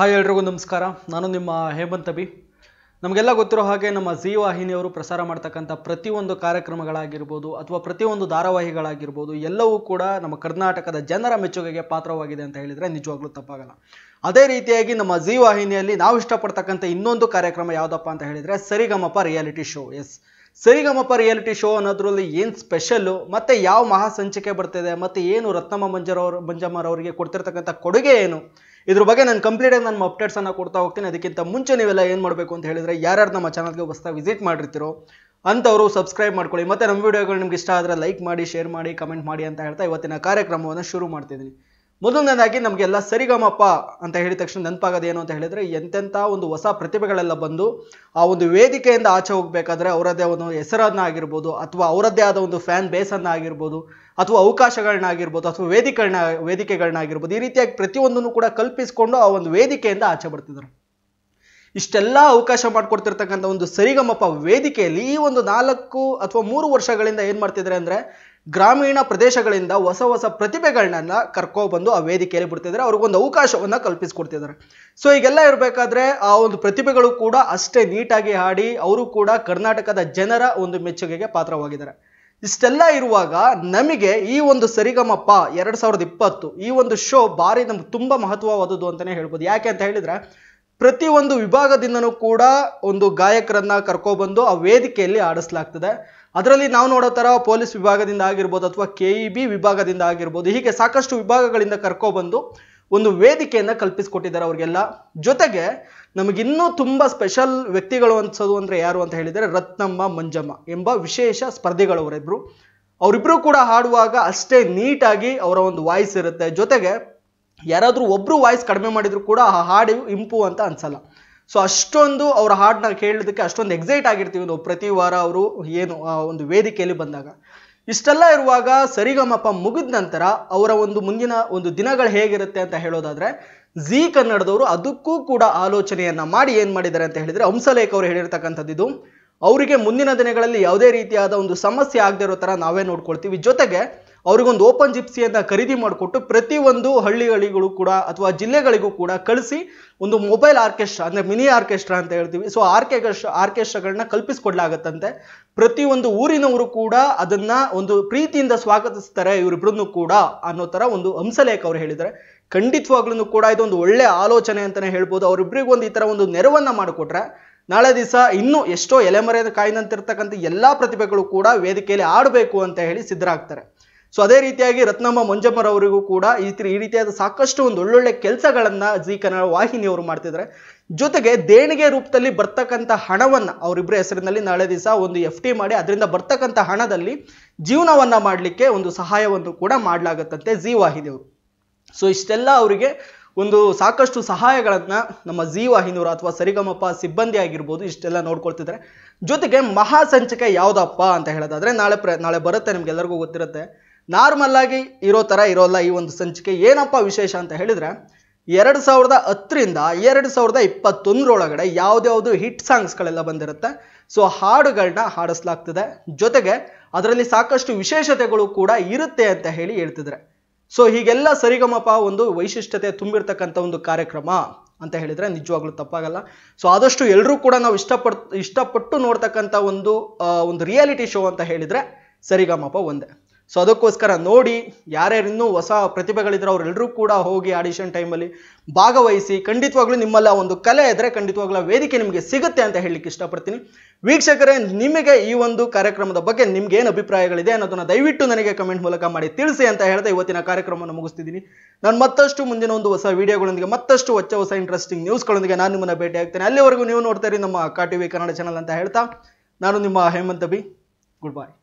hi ಎಲ್ರಿಗೂ ನಮಸ್ಕಾರ ನಾನು ನಿಮ್ಮ ಹೇಮಂತ್ ಅಭಿ ನಮಗೆಲ್ಲ ಗೊತ್ತಿರೋ ಹಾಗೆ ನಮ್ಮ ಜಿ ವಾಹಿನಿಯವರು ಪ್ರಸಾರ ಮಾಡ್ತಕ್ಕಂಥ ಪ್ರತಿಯೊಂದು ಕಾರ್ಯಕ್ರಮಗಳಾಗಿರ್ಬೋದು ಅಥವಾ ಪ್ರತಿಯೊಂದು ಧಾರಾವಾಹಿಗಳಾಗಿರ್ಬೋದು ಎಲ್ಲವೂ ಕೂಡ ನಮ್ಮ ಕರ್ನಾಟಕದ ಜನರ ಮೆಚ್ಚುಗೆಗೆ ಪಾತ್ರವಾಗಿದೆ ಅಂತ ಹೇಳಿದರೆ ನಿಜವಾಗ್ಲೂ ತಪ್ಪಾಗಲ್ಲ ಅದೇ ರೀತಿಯಾಗಿ ನಮ್ಮ ಜಿ ವಾಹಿನಿಯಲ್ಲಿ ನಾವು ಇಷ್ಟಪಡ್ತಕ್ಕಂಥ ಇನ್ನೊಂದು ಕಾರ್ಯಕ್ರಮ ಯಾವುದಪ್ಪ ಅಂತ ಹೇಳಿದರೆ Sa Re Ga Ma Pa reality show yes Sa Re Ga Ma Pa reality show ಅನ್ನೋದ್ರಲ್ಲಿ ಏನು ಸ್ಪೆಷಲ್ಲು ಮತ್ತು ಯಾವ ಮಹಾಸಂಚಿಕೆ ಬರ್ತಿದೆ ಮತ್ತು ಏನು ರತ್ನಮ್ಮ ಮಂಜರವ್ರ ಅವರಿಗೆ ಕೊಡ್ತಿರ್ತಕ್ಕಂಥ ಕೊಡುಗೆ ಏನು ಇದ್ರ ಬಗ್ಗೆ ನಾನು ಕಂಪ್ಲೀಟಾಗಿ ನಾನು ಅಪ್ಡೇಟ್ಸನ್ನು ಕೊಡ್ತಾ ಹೋಗ್ತೀನಿ ಅದಕ್ಕಿಂತ ಮುಂಚೆ ನೀವೆಲ್ಲ ಏನು ಮಾಡಬೇಕು ಅಂತ ಹೇಳಿದರೆ ಯಾರ್ಯಾರು ನಮ್ಮ ಚಾನಲ್ಗೆ ಬಸ್ತಾ ವಿಸಿಟ್ ಮಾಡಿರ್ತಿರೋ ಅಂಥವರು ಸಬ್ಸ್ಕ್ರೈಬ್ ಮಾಡ್ಕೊಳ್ಳಿ ಮತ್ತು ನಮ್ಮ ವಿಡಿಯೋಗಳು ನಿಮ್ಗೆ ಇಷ್ಟ ಆದರೆ ಲೈಕ್ ಮಾಡಿ ಶೇರ್ ಮಾಡಿ ಕಮೆಂಟ್ ಮಾಡಿ ಅಂತ ಹೇಳ್ತಾ ಇವತ್ತಿನ ಕಾರ್ಯಕ್ರಮವನ್ನು ಶುರು ಮಾಡ್ತಿದ್ದೀನಿ ಮೊದಲನೇದಾಗಿ ನಮಗೆಲ್ಲ ಸರಿಗಮಪ್ಪ ಅಂತ ಹೇಳಿದ ತಕ್ಷಣ ಏನು ಅಂತ ಹೇಳಿದ್ರೆ ಎಂತೆಂಥ ಒಂದು ಹೊಸ ಪ್ರತಿಭೆಗಳೆಲ್ಲ ಬಂದು ಆ ಒಂದು ವೇದಿಕೆಯಿಂದ ಆಚೆ ಹೋಗಬೇಕಾದ್ರೆ ಅವರದ್ದೇ ಒಂದು ಹೆಸರನ್ನ ಆಗಿರ್ಬೋದು ಅಥವಾ ಅವರದ್ದೇ ಆದ ಒಂದು ಫ್ಯಾನ್ ಬೇಸನ್ನ ಆಗಿರ್ಬೋದು ಅಥವಾ ಅವಕಾಶಗಳನ್ನಾಗಿರ್ಬೋದು ಅಥವಾ ವೇದಿಕೆಗಳನ್ನ ವೇದಿಕೆಗಳನ್ನಾಗಿರ್ಬೋದು ಈ ರೀತಿಯಾಗಿ ಪ್ರತಿಯೊಂದನ್ನು ಕೂಡ ಕಲ್ಪಿಸಿಕೊಂಡು ಆ ಒಂದು ವೇದಿಕೆಯಿಂದ ಆಚೆ ಬರ್ತಿದ್ರು ಇಷ್ಟೆಲ್ಲ ಅವಕಾಶ ಮಾಡಿಕೊಡ್ತಿರ್ತಕ್ಕಂಥ ಒಂದು ಸರಿಗಮಪ್ಪ ವೇದಿಕೆಯಲ್ಲಿ ಈ ಒಂದು ನಾಲ್ಕು ಅಥವಾ ಮೂರು ವರ್ಷಗಳಿಂದ ಏನು ಮಾಡ್ತಿದ್ರೆ ಅಂದರೆ ಗ್ರಾಮೀಣ ಪ್ರದೇಶಗಳಿಂದ ಹೊಸ ಹೊಸ ಪ್ರತಿಭೆಗಳನ್ನೆಲ್ಲ ಕರ್ಕೊಬಂದು ಆ ವೇದಿಕೆಯಲ್ಲಿ ಬಿಡ್ತಿದ್ದಾರೆ ಅವ್ರಿಗೊಂದು ಅವಕಾಶವನ್ನು ಕಲ್ಪಿಸ್ಕೊಡ್ತಿದ್ದಾರೆ ಸೊ ಈಗೆಲ್ಲ ಇರಬೇಕಾದ್ರೆ ಆ ಒಂದು ಪ್ರತಿಭೆಗಳು ಕೂಡ ಅಷ್ಟೇ ನೀಟಾಗಿ ಹಾಡಿ ಅವರು ಕೂಡ ಕರ್ನಾಟಕದ ಜನರ ಒಂದು ಮೆಚ್ಚುಗೆಗೆ ಪಾತ್ರವಾಗಿದ್ದಾರೆ ಇಷ್ಟೆಲ್ಲ ಇರುವಾಗ ನಮಗೆ ಈ ಒಂದು ಸರಿಗಮಪ್ಪ ಎರಡು ಸಾವಿರದ ಇಪ್ಪತ್ತು ಈ ಒಂದು ಶೋ ಭಾರಿ ನಮ್ಗೆ ತುಂಬ ಮಹತ್ವವಾದದ್ದು ಅಂತಲೇ ಹೇಳ್ಬೋದು ಯಾಕೆ ಅಂತ ಹೇಳಿದರೆ ಪ್ರತಿಯೊಂದು ವಿಭಾಗದಿಂದನೂ ಕೂಡ ಒಂದು ಗಾಯಕರನ್ನು ಕರ್ಕೊಬಂದು ಆ ವೇದಿಕೆಯಲ್ಲಿ ಆಡಿಸ್ಲಾಗ್ತದೆ ಅದರಲ್ಲಿ ನಾವು ನೋಡೋ ಥರ ಪೊಲೀಸ್ ವಿಭಾಗದಿಂದ ಆಗಿರ್ಬೋದು ಅಥವಾ ಕೆ ಬಿ e ವಿಭಾಗದಿಂದ ಆಗಿರ್ಬೋದು ಹೀಗೆ ಸಾಕಷ್ಟು ವಿಭಾಗಗಳಿಂದ ಕರ್ಕೊಬಂದು ಒಂದು ವೇದಿಕೆಯನ್ನು ಕಲ್ಪಿಸಿಕೊಟ್ಟಿದ್ದಾರೆ ಅವ್ರಿಗೆಲ್ಲ ಜೊತೆಗೆ ನಮಗಿನ್ನೂ ತುಂಬ ಸ್ಪೆಷಲ್ ವ್ಯಕ್ತಿಗಳು ಅನ್ಸೋದು ಅಂದರೆ ಯಾರು ಅಂತ ಹೇಳಿದರೆ ರತ್ನಮ್ಮ ಮಂಜಮ್ಮ ಎಂಬ ವಿಶೇಷ ಸ್ಪರ್ಧಿಗಳವರಿಬ್ಬರು ಅವರಿಬ್ಬರು ಕೂಡ ಹಾಡುವಾಗ ಅಷ್ಟೇ ನೀಟಾಗಿ ಅವರ ಒಂದು ವಾಯ್ಸ್ ಇರುತ್ತೆ ಜೊತೆಗೆ ಯಾರಾದರೂ ಒಬ್ಬರು ವಾಯ್ಸ್ ಕಡಿಮೆ ಮಾಡಿದರೂ ಕೂಡ ಆ ಹಾಡು ಇಂಪು ಅಂತ ಅನ್ಸಲ್ಲ ಸೊ ಅಷ್ಟೊಂದು ಅವರ ಹಾಡನ್ನ ಕೇಳೋದಕ್ಕೆ ಅಷ್ಟೊಂದು ಎಕ್ಸೈಟ್ ಆಗಿರ್ತೀವಿ ನಾವು ಪ್ರತಿ ವಾರ ಅವರು ಏನು ಒಂದು ವೇದಿಕೆಯಲ್ಲಿ ಬಂದಾಗ ಇಷ್ಟೆಲ್ಲ ಇರುವಾಗ ಸರಿಗಮಪ ಮುಗಿದ ನಂತರ ಅವರ ಒಂದು ಮುಂದಿನ ಒಂದು ದಿನಗಳು ಹೇಗಿರುತ್ತೆ ಅಂತ ಹೇಳೋದಾದ್ರೆ ಜಿ ಕನ್ನಡದವರು ಅದಕ್ಕೂ ಕೂಡ ಆಲೋಚನೆಯನ್ನ ಮಾಡಿ ಏನು ಮಾಡಿದ್ದಾರೆ ಅಂತ ಹೇಳಿದ್ರೆ ಹಂಸಲೇಖ ಅವರು ಹೇಳಿರ್ತಕ್ಕಂಥದ್ದು ಇದು ಅವರಿಗೆ ಮುಂದಿನ ದಿನಗಳಲ್ಲಿ ಯಾವುದೇ ರೀತಿಯಾದ ಒಂದು ಸಮಸ್ಯೆ ಆಗದೇ ಇರೋ ಥರ ನಾವೇ ನೋಡ್ಕೊಳ್ತೀವಿ ಜೊತೆಗೆ ಅವ್ರಿಗೊಂದು ಓಪನ್ ಜಿಪ್ಸಿಯನ್ನು ಖರೀದಿ ಮಾಡಿಕೊಟ್ಟು ಪ್ರತಿಯೊಂದು ಹಳ್ಳಿಗಳಿಗೂ ಕೂಡ ಅಥವಾ ಜಿಲ್ಲೆಗಳಿಗೂ ಕೂಡ ಕಳಿಸಿ ಒಂದು ಮೊಬೈಲ್ ಆರ್ಕೆಸ್ಟ್ರಾ ಅಂದರೆ ಮಿನಿ ಆರ್ಕೆಸ್ಟ್ರಾ ಅಂತ ಹೇಳ್ತೀವಿ ಸೊ ಆರ್ಕೆ ಆರ್ಕೆಸ್ಟ್ರಾಗಳನ್ನ ಕಲ್ಪಿಸ್ಕೊಡ್ಲಾಗತ್ತಂತೆ ಪ್ರತಿಯೊಂದು ಊರಿನವರು ಕೂಡ ಅದನ್ನು ಒಂದು ಪ್ರೀತಿಯಿಂದ ಸ್ವಾಗತಿಸ್ತಾರೆ ಇವರಿಬ್ರನ್ನೂ ಕೂಡ ಅನ್ನೋ ಥರ ಒಂದು ಹಂಸಲೇಖ ಅವರು ಹೇಳಿದ್ದಾರೆ ಖಂಡಿತವಾಗ್ಲೂ ಕೂಡ ಇದೊಂದು ಒಳ್ಳೆ ಆಲೋಚನೆ ಅಂತಲೇ ಹೇಳ್ಬೋದು ಒಂದು ಈ ಥರ ಒಂದು ನೆರವನ್ನು ಮಾಡಿಕೊಟ್ರೆ ನಾಳೆ ದಿವಸ ಇನ್ನೂ ಎಷ್ಟೋ ಎಲೆಮರೆಯ ಕಾಯಿನಂತಿರ್ತಕ್ಕಂಥ ಎಲ್ಲ ಪ್ರತಿಭೆಗಳು ಕೂಡ ವೇದಿಕೆಯಲ್ಲಿ ಆಡಬೇಕು ಅಂತ ಹೇಳಿ ಸಿದ್ಧರಾಗ್ತಾರೆ ಸೊ ಅದೇ ರೀತಿಯಾಗಿ ರತ್ನಮ್ಮ ಮಂಜಮ್ಮರವರಿಗೂ ಕೂಡ ಈ ಈ ರೀತಿಯಾದ ಸಾಕಷ್ಟು ಒಂದು ಒಳ್ಳೊಳ್ಳೆ ಕೆಲಸಗಳನ್ನ ಜಿ ಕನ್ನಡ ವಾಹಿನಿಯವರು ಮಾಡ್ತಿದ್ದಾರೆ ಜೊತೆಗೆ ದೇಣಿಗೆ ರೂಪದಲ್ಲಿ ಬರ್ತಕ್ಕಂಥ ಹಣವನ್ನು ಅವರಿಬ್ಬರ ಹೆಸರಿನಲ್ಲಿ ನಾಳೆ ದಿವಸ ಒಂದು ಎಫ್ ಟಿ ಮಾಡಿ ಅದರಿಂದ ಬರ್ತಕ್ಕಂಥ ಹಣದಲ್ಲಿ ಜೀವನವನ್ನ ಮಾಡಲಿಕ್ಕೆ ಒಂದು ಸಹಾಯವನ್ನು ಕೂಡ ಮಾಡಲಾಗತ್ತಂತೆ ಜಿ ವಾಹಿನಿಯವರು ಸೊ ಇಷ್ಟೆಲ್ಲ ಅವರಿಗೆ ಒಂದು ಸಾಕಷ್ಟು ಸಹಾಯಗಳನ್ನ ನಮ್ಮ ಜಿ ವಾಹಿನಿಯವರು ಅಥವಾ ಸರಿಗಮಪ ಸಿಬ್ಬಂದಿ ಆಗಿರ್ಬೋದು ಇಷ್ಟೆಲ್ಲ ನೋಡ್ಕೊಳ್ತಿದ್ದಾರೆ ಜೊತೆಗೆ ಮಹಾಸಂಚಿಕೆ ಯಾವುದಪ್ಪ ಅಂತ ಹೇಳೋದಾದ್ರೆ ನಾಳೆ ಪ್ರ ನಾಳೆ ಬರುತ್ತೆ ನಿಮ್ಗೆಲ್ಲರಿಗೂ ಗೊತ್ತಿರುತ್ತೆ ನಾರ್ಮಲ್ ಆಗಿ ಇರೋ ಥರ ಇರೋಲ್ಲ ಈ ಒಂದು ಸಂಚಿಕೆ ಏನಪ್ಪ ವಿಶೇಷ ಅಂತ ಹೇಳಿದ್ರೆ ಎರಡು ಸಾವಿರದ ಹತ್ತರಿಂದ ಎರಡು ಸಾವಿರದ ಇಪ್ಪತ್ತೊಂದರೊಳಗಡೆ ಯಾವುದ್ಯಾವುದು ಹಿಟ್ ಸಾಂಗ್ಸ್ಗಳೆಲ್ಲ ಬಂದಿರುತ್ತೆ ಸೊ ಹಾಡುಗಳನ್ನ ಹಾಡಿಸ್ಲಾಗ್ತದೆ ಜೊತೆಗೆ ಅದರಲ್ಲಿ ಸಾಕಷ್ಟು ವಿಶೇಷತೆಗಳು ಕೂಡ ಇರುತ್ತೆ ಅಂತ ಹೇಳಿ ಹೇಳ್ತಿದ್ರೆ ಸೊ ಹೀಗೆಲ್ಲ ಸರಿಗಮಪ ಒಂದು ವೈಶಿಷ್ಟ್ಯತೆ ತುಂಬಿರ್ತಕ್ಕಂಥ ಒಂದು ಕಾರ್ಯಕ್ರಮ ಅಂತ ಹೇಳಿದರೆ ನಿಜವಾಗ್ಲೂ ತಪ್ಪಾಗಲ್ಲ ಸೊ ಆದಷ್ಟು ಎಲ್ಲರೂ ಕೂಡ ನಾವು ಇಷ್ಟಪಡ್ ಇಷ್ಟಪಟ್ಟು ನೋಡ್ತಕ್ಕಂಥ ಒಂದು ಒಂದು ರಿಯಾಲಿಟಿ ಶೋ ಅಂತ ಹೇಳಿದರೆ ಸರಿಗಮಪ ಒಂದೇ ಸೊ ಅದಕ್ಕೋಸ್ಕರ ನೋಡಿ ಯಾರ್ಯಾರಿನ್ನೂ ಹೊಸ ಪ್ರತಿಭೆಗಳಿದ್ರೆ ಅವರೆಲ್ಲರೂ ಕೂಡ ಹೋಗಿ ಆಡಿಷನ್ ಟೈಮಲ್ಲಿ ಭಾಗವಹಿಸಿ ಖಂಡಿತವಾಗ್ಲೂ ನಿಮ್ಮಲ್ಲ ಒಂದು ಕಲೆ ಇದ್ದರೆ ಖಂಡಿತವಾಗ್ಲೂ ವೇದಿಕೆ ನಿಮಗೆ ಸಿಗುತ್ತೆ ಅಂತ ಹೇಳಲಿಕ್ಕೆ ಇಷ್ಟಪಡ್ತೀನಿ ವೀಕ್ಷಕರೇ ನಿಮಗೆ ಈ ಒಂದು ಕಾರ್ಯಕ್ರಮದ ಬಗ್ಗೆ ನಿಮ್ಗೆ ಏನು ಅಭಿಪ್ರಾಯಗಳಿದೆ ಅನ್ನೋದನ್ನು ದಯವಿಟ್ಟು ನನಗೆ ಕಮೆಂಟ್ ಮೂಲಕ ಮಾಡಿ ತಿಳಿಸಿ ಅಂತ ಹೇಳ್ತಾ ಇವತ್ತಿನ ಕಾರ್ಯಕ್ರಮವನ್ನು ಮುಗಿಸ್ತಿದ್ದೀನಿ ನಾನು ಮತ್ತಷ್ಟು ಮುಂದಿನ ಒಂದು ಹೊಸ ವಿಡಿಯೋಗಳೊಂದಿಗೆ ಮತ್ತಷ್ಟು ಹೊಚ್ಚ ಹೊಸ ಇಂಟ್ರೆಸ್ಟಿಂಗ್ ನ್ಯೂಸ್ಗಳೊಂದಿಗೆ ನಾನು ನಿಮ್ಮನ್ನು ಭೇಟಿ ಆಗ್ತೇನೆ ಅಲ್ಲಿವರೆಗೂ ನೀವು ನೋಡ್ತಾ ನಮ್ಮ ಕಾ ಟಿ ಕನ್ನಡ ಚಾನಲ್ ಅಂತ ಹೇಳ್ತಾ ನಾನು ನಿಮ್ಮ ಹೇಮಂತ್ ಬಿ ಗುಡ್ ಬಾಯ್